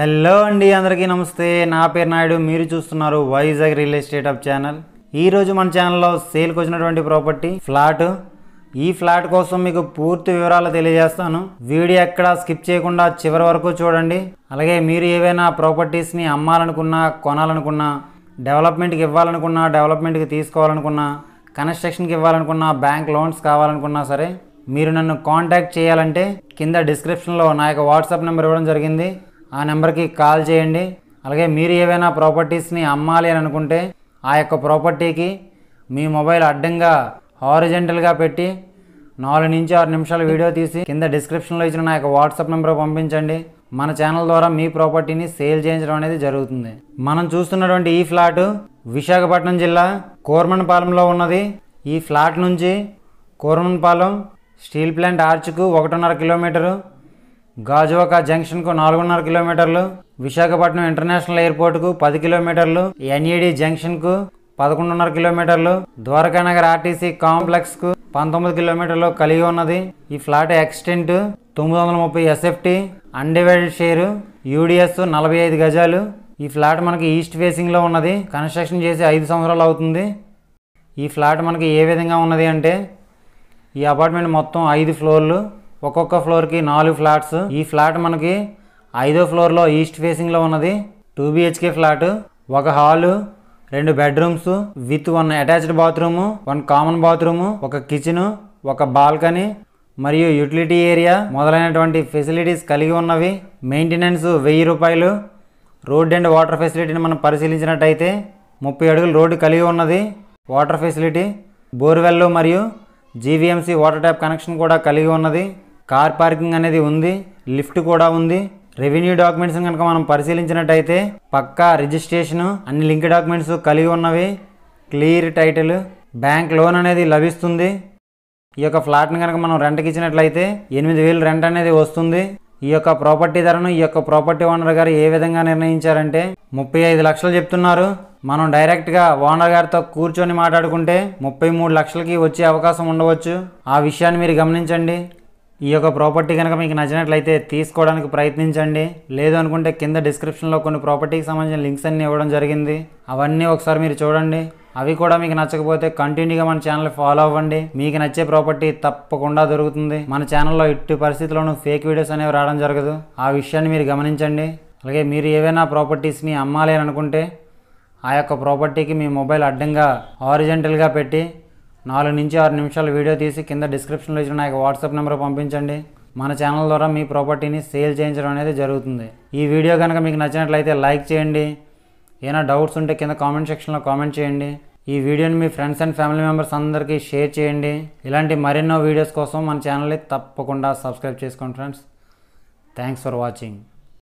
hello అండి అందరికీ నమస్తే నా పేరు నాయుడు మీరు చూస్తున్నారు Vizag real estate up channel ఈరోజు మన ఛానల్లో సేల్కి వచ్చినటువంటి ప్రాపర్టీ ఫ్లాట్ ఈ ఫ్లాట్ కోసం మీకు పూర్తి వివరాలు తెలియజేస్తాను వీడియో ఎక్కడ స్కిప్ చేయకుండా చివరి వరకు చూడండి అలాగే మీరు ఏవైనా ప్రాపర్టీస్ని అమ్మాలనుకున్నా కొనాలనుకున్నా డెవలప్మెంట్కి ఇవ్వాలనుకున్నా డెవలప్మెంట్కి తీసుకోవాలనుకున్నా కన్స్ట్రక్షన్కి ఇవ్వాలనుకున్నా బ్యాంక్ లోన్స్ కావాలనుకున్నా సరే మీరు నన్ను కాంటాక్ట్ చేయాలంటే కింద డిస్క్రిప్షన్లో నా యొక్క వాట్సాప్ నెంబర్ ఇవ్వడం జరిగింది ఆ నెంబర్కి కాల్ చేయండి అలాగే మీరు ఏవైనా ప్రాపర్టీస్ని అమ్మాలి అని అనుకుంటే ఆ యొక్క ప్రాపర్టీకి మీ మొబైల్ అడ్డంగా హారిజెంటల్గా పెట్టి నాలుగు నుంచి ఆరు నిమిషాల వీడియో తీసి కింద డిస్క్రిప్షన్లో ఇచ్చిన నా యొక్క వాట్సాప్ నెంబర్ పంపించండి మన ఛానల్ ద్వారా మీ ప్రాపర్టీని సేల్ చేయించడం అనేది జరుగుతుంది మనం చూస్తున్నటువంటి ఈ ఫ్లాట్ విశాఖపట్నం జిల్లా కోరమన్పాలెంలో ఉన్నది ఈ ఫ్లాట్ నుంచి కోరమన్పాలెం స్టీల్ ప్లాంట్ ఆర్చ్కు ఒకటిన్నర కిలోమీటరు గాజువాక జంక్షన్కు నాలుగున్నర కిలోమీటర్లు విశాఖపట్నం ఇంటర్నేషనల్ ఎయిర్పోర్ట్కు పది కిలోమీటర్లు ఎన్ఈడి జంక్షన్కు పదకొండున్నర కిలోమీటర్లు ద్వారకానగర్ ఆర్టీసీ కాంప్లెక్స్కు పంతొమ్మిది కిలోమీటర్లు కలిగి ఉన్నది ఈ ఫ్లాట్ ఎక్స్టెంట్ తొమ్మిది వందల ముప్పై ఎస్ఎఫ్టీ అన్డివైడెడ్ షేరు యూడిఎస్ నలభై ఐదు గజాలు ఈ ఫ్లాట్ మనకి ఈస్ట్ ఫేసింగ్లో ఉన్నది కన్స్ట్రక్షన్ చేసి ఐదు సంవత్సరాలు అవుతుంది ఈ ఫ్లాట్ మనకి ఏ విధంగా ఉన్నది అంటే ఈ అపార్ట్మెంట్ మొత్తం ఐదు ఫ్లోర్లు ఒక్కొక్క ఫ్లోర్కి నాలుగు ఫ్లాట్స్ ఈ ఫ్లాట్ మనకి ఐదో ఫ్లోర్లో ఈస్ట్ ఫేసింగ్లో ఉన్నది టూ బిహెచ్కే ఫ్లాట్ ఒక హాలు రెండు bedrooms with one attached bathroom one common bathroom ఒక కిచెన్ ఒక బాల్కనీ మరియు యూటిలిటీ ఏరియా మొదలైనటువంటి ఫెసిలిటీస్ కలిగి ఉన్నవి మెయింటెనెన్స్ వెయ్యి రూపాయలు రోడ్ అండ్ వాటర్ ఫెసిలిటీని మనం పరిశీలించినట్టయితే ముప్పై అడుగులు రోడ్డు కలిగి ఉన్నది వాటర్ ఫెసిలిటీ బోర్వెల్ మరియు జీవీఎంసీ వాటర్ ట్యాప్ కనెక్షన్ కూడా కలిగి ఉన్నది కార్ పార్కింగ్ అనేది ఉంది లిఫ్ట్ కూడా ఉంది రెవెన్యూ డాక్యుమెంట్స్ కనుక మనం పరిశీలించినట్టయితే పక్కా రిజిస్ట్రేషను అన్ని లింక్ డాక్యుమెంట్స్ కలిగి ఉన్నవి క్లియర్ టైటిల్ బ్యాంక్ లోన్ అనేది లభిస్తుంది ఈ యొక్క ఫ్లాట్ని కనుక మనం రెంట్కి ఇచ్చినట్లయితే ఎనిమిది వేలు రెంట్ అనేది వస్తుంది ఈ యొక్క ప్రాపర్టీ ధరను ఈ యొక్క ప్రాపర్టీ ఓనర్ గారు ఏ విధంగా నిర్ణయించారంటే ముప్పై ఐదు లక్షలు చెప్తున్నారు మనం డైరెక్ట్గా ఓనర్ గారితో కూర్చొని మాట్లాడుకుంటే ముప్పై మూడు లక్షలకి వచ్చే అవకాశం ఉండవచ్చు ఆ విషయాన్ని మీరు గమనించండి ఈ యొక్క ప్రాపర్టీ కనుక మీకు నచ్చినట్లయితే తీసుకోవడానికి ప్రయత్నించండి లేదు అనుకుంటే కింద డిస్క్రిప్షన్లో కొన్ని ప్రాపర్టీకి సంబంధించిన లింక్స్ అన్నీ ఇవ్వడం జరిగింది అవన్నీ ఒకసారి మీరు చూడండి అవి కూడా మీకు నచ్చకపోతే కంటిన్యూగా మన ఛానల్ ఫాలో అవ్వండి మీకు నచ్చే ప్రాపర్టీ తప్పకుండా దొరుకుతుంది మన ఛానల్లో ఇట్టి పరిస్థితుల్లోనూ ఫేక్ వీడియోస్ అనేవి రావడం జరగదు ఆ విషయాన్ని మీరు గమనించండి అలాగే మీరు ఏవైనా ప్రాపర్టీస్ని అమ్మాలి అనుకుంటే ఆ యొక్క ప్రాపర్టీకి మీ మొబైల్ అడ్డంగా ఆరిజెంటల్గా పెట్టి నాలుగు నుంచి ఆరు నిమిషాలు వీడియో తీసి కింద డిస్క్రిప్షన్లో ఇచ్చిన నా యొక్క వాట్సాప్ నెంబర్ పంపించండి మన ఛానల్ ద్వారా మీ ప్రాపర్టీని సేల్ చేయించడం అనేది జరుగుతుంది ఈ వీడియో కనుక మీకు నచ్చినట్లయితే లైక్ చేయండి ఏమైనా డౌట్స్ ఉంటే కింద కామెంట్ సెక్షన్లో కామెంట్ చేయండి ఈ వీడియోని మీ ఫ్రెండ్స్ అండ్ ఫ్యామిలీ మెంబర్స్ అందరికీ షేర్ చేయండి ఇలాంటి మరెన్నో వీడియోస్ కోసం మన ఛానల్ని తప్పకుండా సబ్స్క్రైబ్ చేసుకోండి ఫ్రెండ్స్ థ్యాంక్స్ ఫర్ వాచింగ్